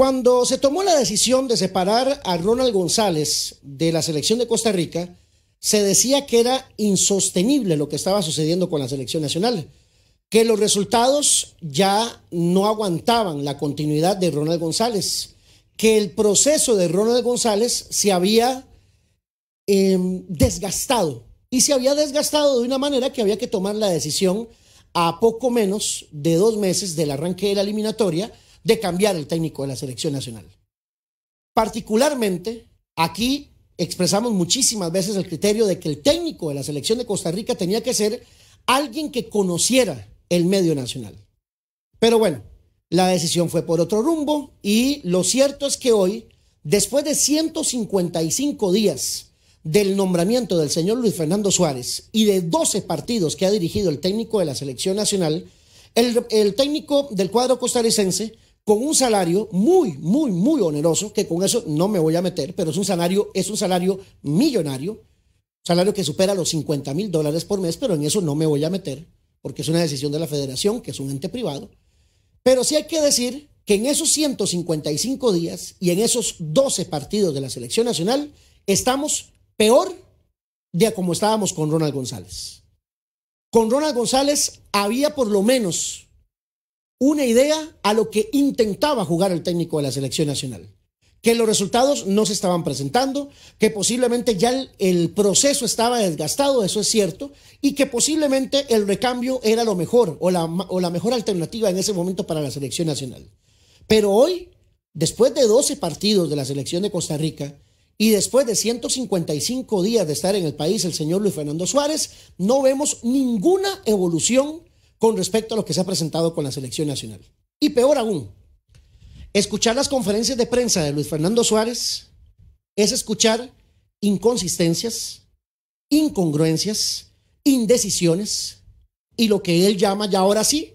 Cuando se tomó la decisión de separar a Ronald González de la selección de Costa Rica, se decía que era insostenible lo que estaba sucediendo con la selección nacional, que los resultados ya no aguantaban la continuidad de Ronald González, que el proceso de Ronald González se había em, desgastado y se había desgastado de una manera que había que tomar la decisión a poco menos de dos meses del arranque de la eliminatoria de cambiar el técnico de la selección nacional. Particularmente, aquí expresamos muchísimas veces el criterio de que el técnico de la selección de Costa Rica tenía que ser alguien que conociera el medio nacional. Pero bueno, la decisión fue por otro rumbo y lo cierto es que hoy, después de 155 días del nombramiento del señor Luis Fernando Suárez y de 12 partidos que ha dirigido el técnico de la selección nacional, el, el técnico del cuadro costarricense con un salario muy, muy, muy oneroso, que con eso no me voy a meter, pero es un salario, es un salario millonario, salario que supera los 50 mil dólares por mes, pero en eso no me voy a meter, porque es una decisión de la federación, que es un ente privado. Pero sí hay que decir que en esos 155 días y en esos 12 partidos de la selección nacional, estamos peor de como estábamos con Ronald González. Con Ronald González había por lo menos una idea a lo que intentaba jugar el técnico de la selección nacional. Que los resultados no se estaban presentando, que posiblemente ya el, proceso estaba desgastado, eso es cierto, y que posiblemente el recambio era lo mejor o la, o la mejor alternativa en ese momento para la selección nacional. Pero hoy, después de 12 partidos de la selección de Costa Rica, y después de 155 días de estar en el país, el señor Luis Fernando Suárez, no vemos ninguna evolución con respecto a lo que se ha presentado con la selección nacional. Y peor aún, escuchar las conferencias de prensa de Luis Fernando Suárez es escuchar inconsistencias, incongruencias, indecisiones y lo que él llama ya ahora sí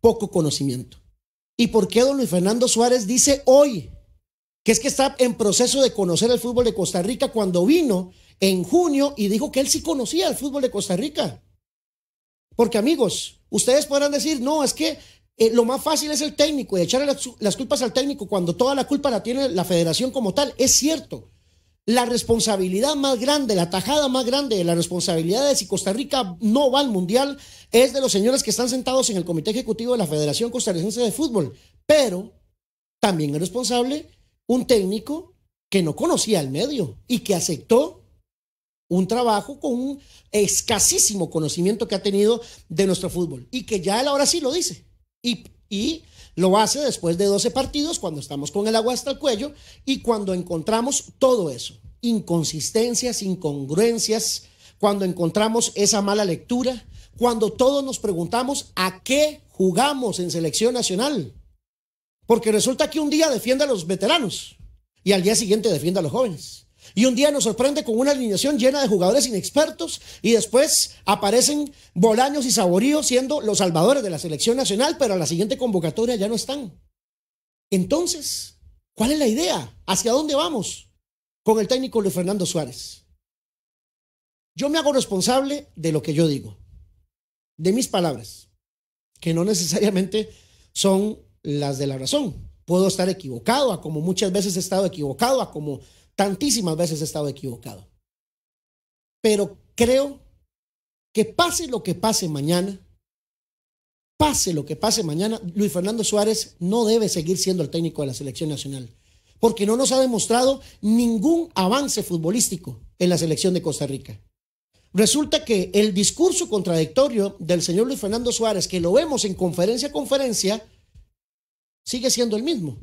poco conocimiento. ¿Y por qué don Luis Fernando Suárez dice hoy que es que está en proceso de conocer el fútbol de Costa Rica cuando vino en junio y dijo que él sí conocía el fútbol de Costa Rica? Porque amigos, Ustedes podrán decir, no, es que eh, lo más fácil es el técnico y echarle las, culpas al técnico cuando toda la culpa la tiene la federación como tal. Es cierto. La responsabilidad más grande, la tajada más grande, la responsabilidad de si Costa Rica no va al Mundial es de los señores que están sentados en el Comité Ejecutivo de la Federación Costarricense de Fútbol. Pero también es responsable un técnico que no conocía el medio y que aceptó un trabajo con un escasísimo conocimiento que ha tenido de nuestro fútbol y que ya él ahora sí lo dice. Y, lo hace después de 12 partidos, cuando estamos con el agua hasta el cuello y cuando encontramos todo eso, inconsistencias, incongruencias, cuando encontramos esa mala lectura, cuando todos nos preguntamos a qué jugamos en selección nacional. Porque resulta que un día defiende a los veteranos y al día siguiente defiende a los jóvenes. Y un día nos sorprende con una alineación llena de jugadores inexpertos y después aparecen Bolaños y Saborío siendo los salvadores de la selección nacional, pero a la siguiente convocatoria ya no están. Entonces, ¿cuál es la idea? ¿Hacia dónde vamos con el técnico Luis Fernando Suárez? Yo me hago responsable de lo que yo digo, de mis palabras, que no necesariamente son las de la razón. Puedo estar equivocado, a como muchas veces he estado equivocado, a como tantísimas veces he estado equivocado. Pero creo que pase lo que pase mañana, pase lo que pase mañana, Luis Fernando Suárez no debe seguir siendo el técnico de la selección nacional, porque no nos ha demostrado ningún avance futbolístico en la selección de Costa Rica. Resulta que el discurso contradictorio del señor Luis Fernando Suárez, que lo vemos en conferencia a conferencia, sigue siendo el mismo.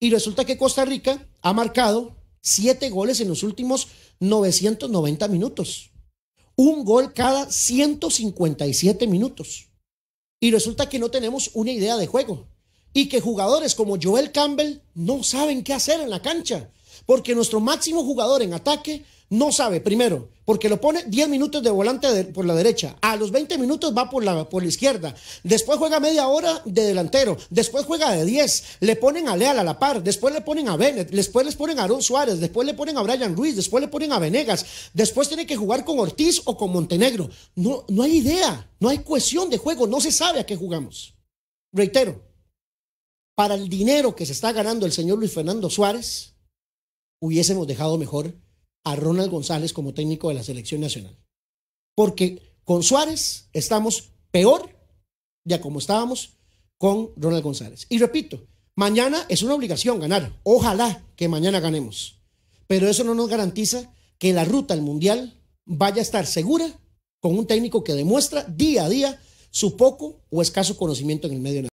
Y resulta que Costa Rica ha marcado Siete goles en los últimos 990 minutos. Un gol cada 157 minutos. Y resulta que no tenemos una idea de juego. Y que jugadores como Joel Campbell no saben qué hacer en la cancha. Porque nuestro máximo jugador en ataque no sabe, primero, porque lo pone 10 minutos de volante por la derecha, a los 20 minutos va por la, por izquierda, después juega media hora de delantero, después juega de 10, le ponen a Leal a la par, después le ponen a Bennett, después les ponen a Aaron Suárez, después le ponen a Brian Ruiz, después le ponen a Venegas, después tiene que jugar con Ortiz o con Montenegro. No, no hay idea, no hay cuestión de juego, no se sabe a qué jugamos. Reitero, para el dinero que se está ganando el señor Luis Fernando Suárez, hubiésemos dejado mejor a Ronald González como técnico de la selección nacional. Porque con Suárez estamos peor ya como estábamos con Ronald González. Y repito, mañana es una obligación ganar. Ojalá que mañana ganemos. Pero eso no nos garantiza que la ruta al Mundial vaya a estar segura con un técnico que demuestra día a día su poco o escaso conocimiento en el medio